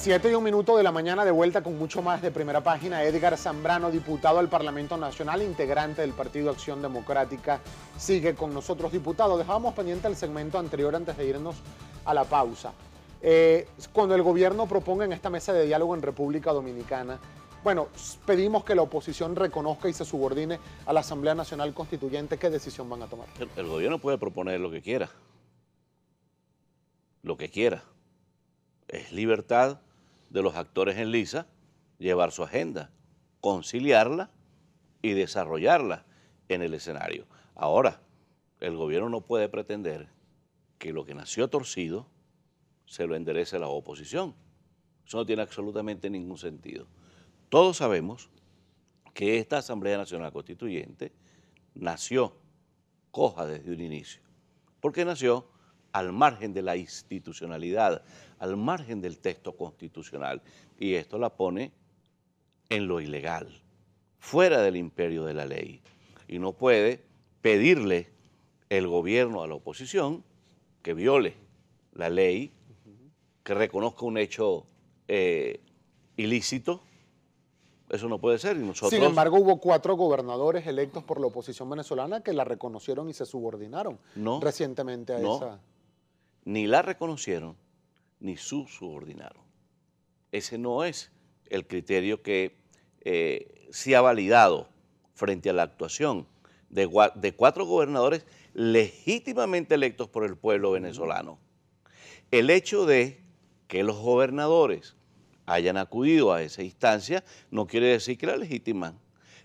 7 y un minuto de la mañana de vuelta con mucho más de primera página. Edgar Zambrano, diputado al Parlamento Nacional, integrante del Partido Acción Democrática, sigue con nosotros. Diputado, dejábamos pendiente el segmento anterior antes de irnos a la pausa. Eh, cuando el gobierno proponga en esta mesa de diálogo en República Dominicana, bueno, pedimos que la oposición reconozca y se subordine a la Asamblea Nacional Constituyente. ¿Qué decisión van a tomar? el gobierno puede proponer lo que quiera. Lo que quiera. Es libertad de los actores en lisa llevar su agenda, conciliarla y desarrollarla en el escenario. Ahora, el gobierno no puede pretender que lo que nació torcido se lo enderece la oposición. Eso no tiene absolutamente ningún sentido. Todos sabemos que esta Asamblea Nacional Constituyente nació coja desde un inicio. ¿Por qué nació? al margen de la institucionalidad, al margen del texto constitucional. Y esto la pone en lo ilegal, fuera del imperio de la ley. Y no puede pedirle el gobierno a la oposición que viole la ley, que reconozca un hecho eh, ilícito. Eso no puede ser. Sin embargo, hubo cuatro gobernadores electos por la oposición venezolana que la reconocieron y se subordinaron recientemente a esa ni la reconocieron ni su subordinaron. Ese no es el criterio que eh, se ha validado frente a la actuación de, cuatro gobernadores legítimamente electos por el pueblo venezolano. El hecho de que los gobernadores hayan acudido a esa instancia no quiere decir que la legitiman.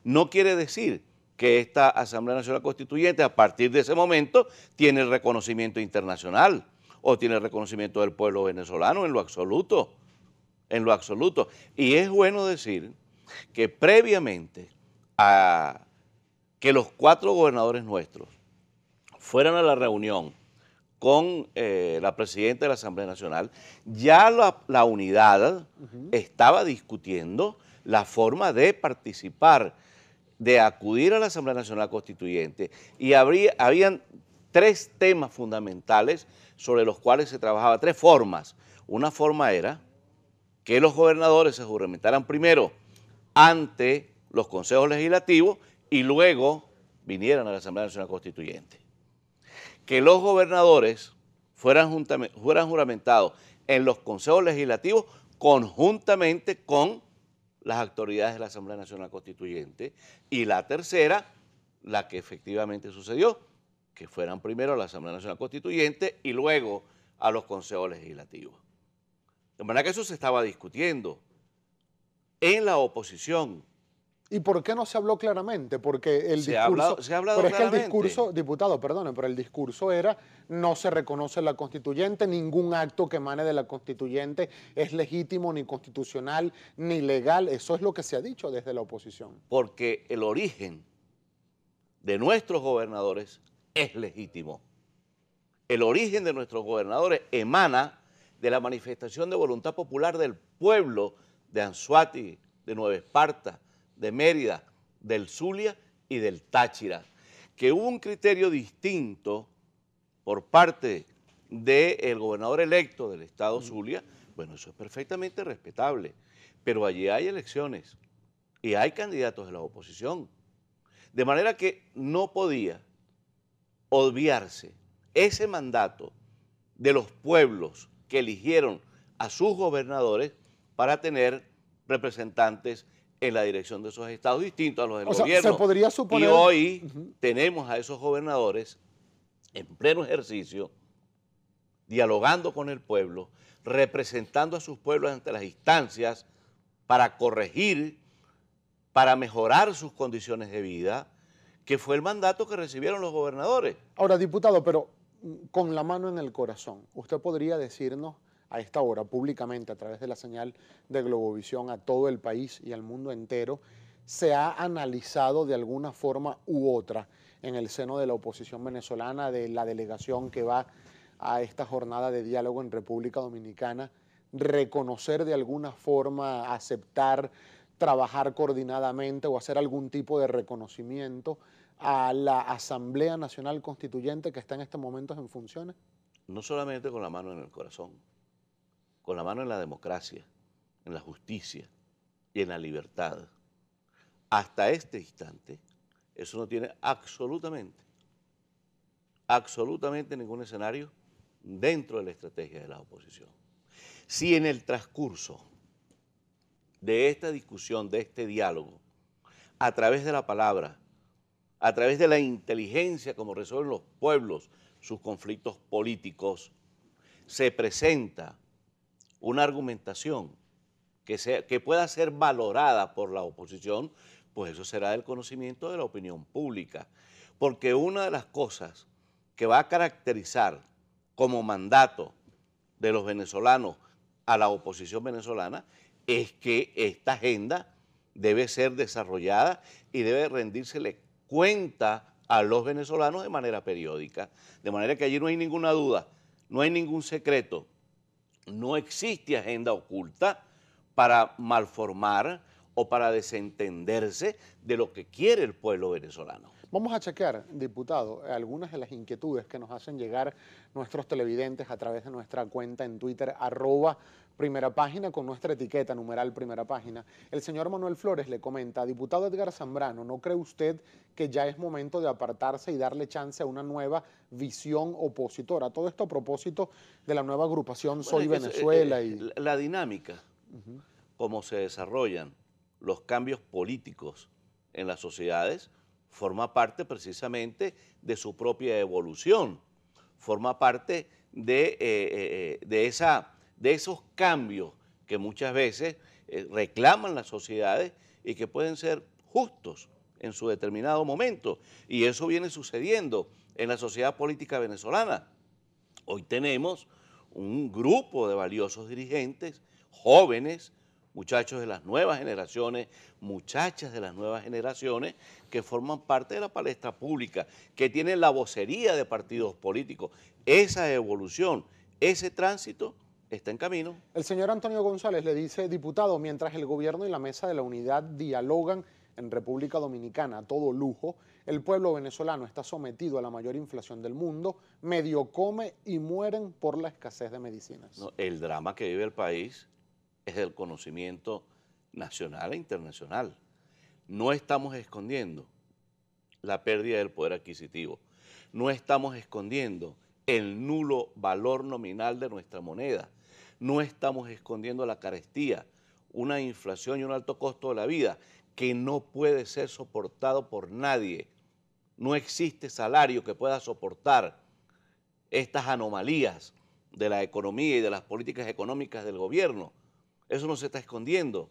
No quiere decir que esta Asamblea Nacional Constituyente a partir de ese momento tiene el reconocimiento internacional o tiene reconocimiento del pueblo venezolano en lo absoluto, en lo absoluto. Y es bueno decir que previamente a que los cuatro gobernadores nuestros fueran a la reunión con eh, la presidenta de la Asamblea Nacional, ya la, unidad estaba discutiendo la forma de participar, de acudir a la Asamblea Nacional Constituyente, y habría, habían tres temas fundamentales sobre los cuales se trabajaba tres formas. Una forma era que los gobernadores se juramentaran primero ante los consejos legislativos y luego vinieran a la Asamblea Nacional Constituyente. Que los gobernadores fueran, juramentados en los consejos legislativos conjuntamente con las autoridades de la Asamblea Nacional Constituyente. Y la tercera, la que efectivamente sucedió, que fueran primero a la Asamblea Nacional Constituyente y luego a los consejos legislativos. De manera que eso se estaba discutiendo en la oposición. ¿Y por qué no se habló claramente? Porque el se discurso. Ha hablado, se ha hablado el discurso, diputado, perdone, pero el discurso era no se reconoce la constituyente, ningún acto que emane de la constituyente es legítimo, ni constitucional, ni legal. Eso es lo que se ha dicho desde la oposición. Porque el origen de nuestros gobernadores es legítimo. El origen de nuestros gobernadores emana de la manifestación de voluntad popular del pueblo de Anzuati, de Nueva Esparta, de Mérida, del Zulia y del Táchira, que hubo un criterio distinto por parte del gobernador electo del estado mm. Zulia, bueno, eso es perfectamente respetable, pero allí hay elecciones y hay candidatos de la oposición. De manera que no podía obviarse ese mandato de los pueblos que eligieron a sus gobernadores para tener representantes en la dirección de esos estados distintos a los del gobierno. podría Y hoy tenemos a esos gobernadores en pleno ejercicio, dialogando con el pueblo, representando a sus pueblos ante las instancias para corregir, para mejorar sus condiciones de vida, que fue el mandato que recibieron los gobernadores. Ahora, diputado, pero mm, con la mano en el corazón, usted podría decirnos a esta hora públicamente a través de la señal de Globovisión a todo el país y al mundo entero, se ha analizado de alguna forma u otra en el seno de la oposición venezolana, de la delegación que va a esta jornada de diálogo en República Dominicana, reconocer de alguna forma, aceptar, trabajar coordinadamente o hacer algún tipo de reconocimiento a la Asamblea Nacional Constituyente que está en estos momentos en funciones? No solamente con la mano en el corazón, con la mano en la democracia, en la justicia y en la libertad. Hasta este instante, eso no tiene absolutamente, absolutamente ningún escenario dentro de la estrategia de la oposición. Si en el transcurso de esta discusión, de este diálogo, a través de la palabra, a través de la inteligencia como resuelven los pueblos sus conflictos políticos, se presenta una argumentación que, que pueda ser valorada por la oposición, pues eso será el conocimiento de la opinión pública. Porque una de las cosas que va a caracterizar como mandato de los venezolanos a la oposición venezolana es que esta agenda debe ser desarrollada y debe rendírsele cuenta a los venezolanos de manera periódica. De manera que allí no hay ninguna duda, no hay ningún secreto, no existe agenda oculta para malformar o para desentenderse de lo que quiere el pueblo venezolano. Vamos a chequear, diputado, algunas de las inquietudes que nos hacen llegar nuestros televidentes a través de nuestra cuenta en Twitter, arroba Primera página con nuestra etiqueta, numeral primera página. El señor Manuel Flores le comenta, diputado Edgar Zambrano, ¿no cree usted que ya es momento de apartarse y darle chance a una nueva visión opositora? Todo esto a propósito de la nueva agrupación Soy eh, Venezuela. y... Eh, la dinámica, como cómo se desarrollan los cambios políticos en las sociedades, forma parte precisamente de su propia evolución, forma parte de, eh, de esa de esos cambios que muchas veces eh, reclaman las sociedades y que pueden ser justos en su determinado momento. Y eso viene sucediendo en la sociedad política venezolana. Hoy tenemos un grupo de valiosos dirigentes, jóvenes, muchachos de las nuevas generaciones, muchachas de las nuevas generaciones que forman parte de la palestra pública, que tienen la vocería de partidos políticos. Esa evolución, ese tránsito está en camino. El señor Antonio González le dice, diputado, mientras el gobierno y la mesa de la unidad dialogan en República Dominicana todo lujo, el pueblo venezolano está sometido a la mayor inflación del mundo, medio come y mueren por la escasez de medicinas. el drama que vive el país es el conocimiento nacional e internacional. No estamos escondiendo la pérdida del poder adquisitivo. No estamos escondiendo el nulo valor nominal de nuestra moneda. No estamos escondiendo la carestía, una inflación y un alto costo de la vida que no puede ser soportado por nadie. No existe salario que pueda soportar estas anomalías de la economía y de las políticas económicas del gobierno. Eso no se está escondiendo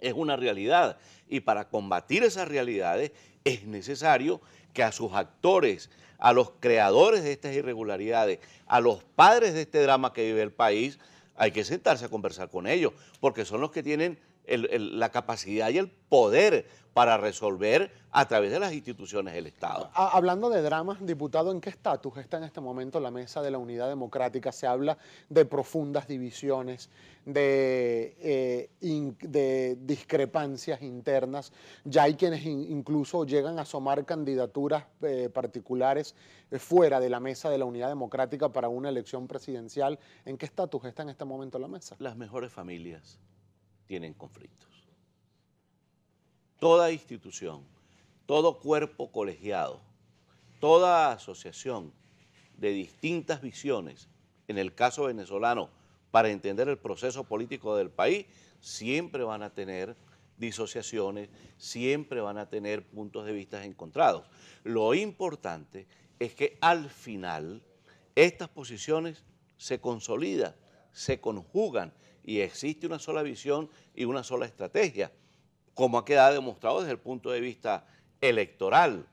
es una realidad. Y para combatir esas realidades es necesario que a sus actores, a los creadores de estas irregularidades, a los padres de este drama que vive el país, hay que sentarse a conversar con ellos, porque son los que tienen la capacidad y el poder para resolver a través de las instituciones del Estado. Hablando de dramas, diputado, ¿en qué estatus está en este momento la mesa de la unidad democrática? Se habla de profundas divisiones, de, eh, discrepancias internas. Ya hay quienes incluso llegan a asomar candidaturas eh, particulares eh, fuera de la mesa de la unidad democrática para una elección presidencial. ¿En qué estatus está en este momento la mesa? Las mejores familias tienen conflictos. Toda institución, todo cuerpo colegiado, toda asociación de distintas visiones, en el caso venezolano, para entender el proceso político del país, siempre van a tener disociaciones, siempre van a tener puntos de vista encontrados. Lo importante es que al final estas posiciones se consolidan, se conjugan, y existe una sola visión y una sola estrategia, como ha quedado demostrado desde el punto de vista electoral,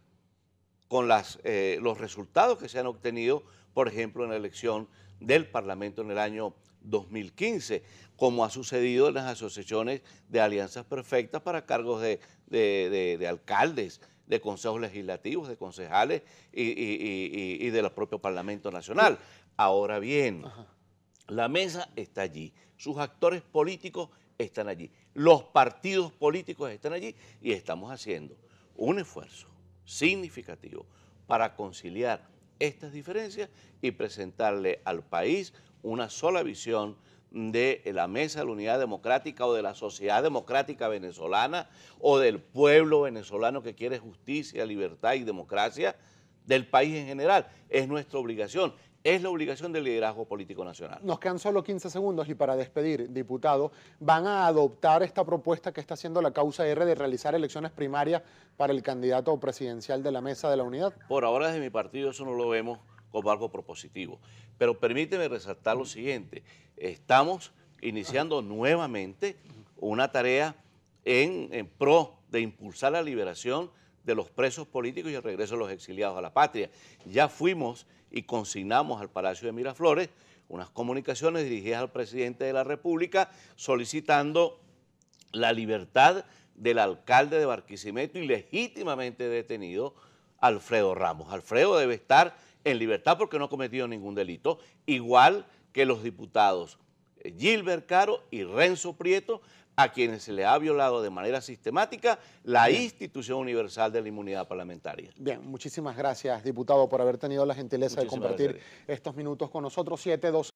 con eh, los resultados que se han obtenido, por ejemplo, en la elección del Parlamento en el año 2015, como ha sucedido en las asociaciones de alianzas perfectas para cargos de, alcaldes, de consejos legislativos, de concejales y, del propio Parlamento Nacional. Ahora bien, la mesa está allí, sus actores políticos están allí, los partidos políticos están allí y estamos haciendo un esfuerzo significativo para conciliar estas diferencias y presentarle al país una sola visión de la Mesa de la Unidad Democrática o de la sociedad democrática venezolana o del pueblo venezolano que quiere justicia, libertad y democracia del país en general. Es nuestra obligación, es la obligación del liderazgo político nacional. Nos quedan solo 15 segundos y para despedir, diputado, ¿van a adoptar esta propuesta que está haciendo la causa R de realizar elecciones primarias para el candidato presidencial de la Mesa de la Unidad? Por ahora desde mi partido eso no lo vemos como algo propositivo, pero permíteme resaltar lo siguiente, estamos iniciando nuevamente una tarea en pro de impulsar la liberación de los presos políticos y el regreso de los exiliados a la patria. Ya fuimos y consignamos al Palacio de Miraflores unas comunicaciones dirigidas al presidente de la República solicitando la libertad del alcalde de Barquisimeto, y legítimamente detenido, Alfredo Ramos. Alfredo debe estar en libertad porque no ha cometido ningún delito, igual que los diputados eh, Gilbert Caro y Renzo Prieto, a quienes se le ha violado de manera sistemática la institución universal de la inmunidad parlamentaria. Bien, muchísimas gracias, diputado, por haber tenido la gentileza de compartir estos minutos con nosotros. siete